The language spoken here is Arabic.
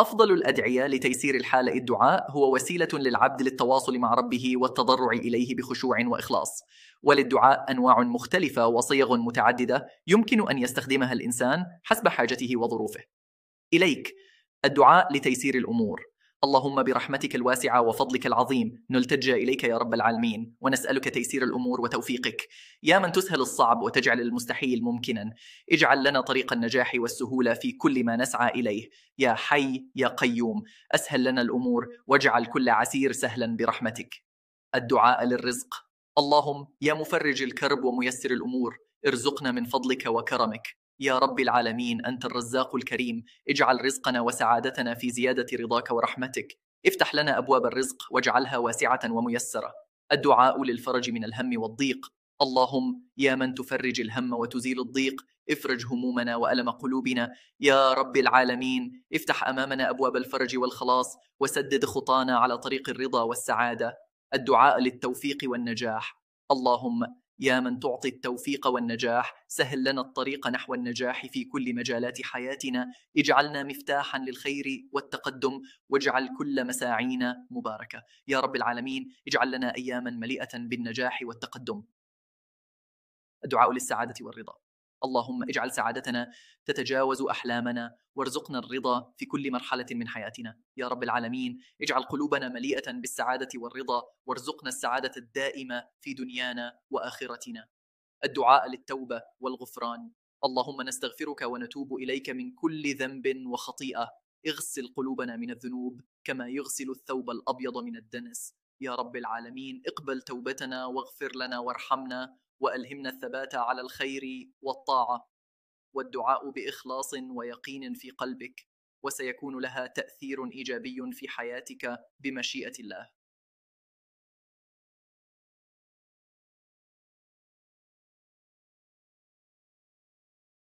أفضل الأدعية لتيسير الحالة الدعاء هو وسيلة للعبد للتواصل مع ربه والتضرع إليه بخشوع وإخلاص، وللدعاء أنواع مختلفة وصيغ متعددة يمكن أن يستخدمها الإنسان حسب حاجته وظروفه. إليك الدعاء لتيسير الأمور، اللهم برحمتك الواسعة وفضلك العظيم نلتجأ إليك يا رب العالمين ونسألك تيسير الأمور وتوفيقك يا من تسهل الصعب وتجعل المستحيل ممكنا اجعل لنا طريق النجاح والسهولة في كل ما نسعى إليه يا حي يا قيوم أسهل لنا الأمور واجعل كل عسير سهلا برحمتك الدعاء للرزق اللهم يا مفرج الكرب وميسر الأمور ارزقنا من فضلك وكرمك يا رب العالمين أنت الرزاق الكريم اجعل رزقنا وسعادتنا في زيادة رضاك ورحمتك افتح لنا أبواب الرزق واجعلها واسعة وميسرة الدعاء للفرج من الهم والضيق اللهم يا من تفرج الهم وتزيل الضيق افرج همومنا والم قلوبنا يا رب العالمين افتح امامنا ابواب الفرج والخلاص وسدد خطانا على طريق الرضا والسعاده الدعاء للتوفيق والنجاح اللهم يا من تعطي التوفيق والنجاح سهل لنا الطريق نحو النجاح في كل مجالات حياتنا اجعلنا مفتاحا للخير والتقدم واجعل كل مساعينا مباركه يا رب العالمين اجعل لنا اياما مليئه بالنجاح والتقدم الدعاء للسعاده والرضا اللهم اجعل سعادتنا تتجاوز احلامنا وارزقنا الرضا في كل مرحله من حياتنا يا رب العالمين اجعل قلوبنا مليئه بالسعاده والرضا وارزقنا السعاده الدائمه في دنيانا واخرتنا الدعاء للتوبه والغفران اللهم نستغفرك ونتوب اليك من كل ذنب وخطيئه اغسل قلوبنا من الذنوب كما يغسل الثوب الابيض من الدنس يا رب العالمين اقبل توبتنا واغفر لنا وارحمنا والهمنا الثبات على الخير والطاعه والدعاء باخلاص ويقين في قلبك وسيكون لها تاثير ايجابي في حياتك بمشيئه الله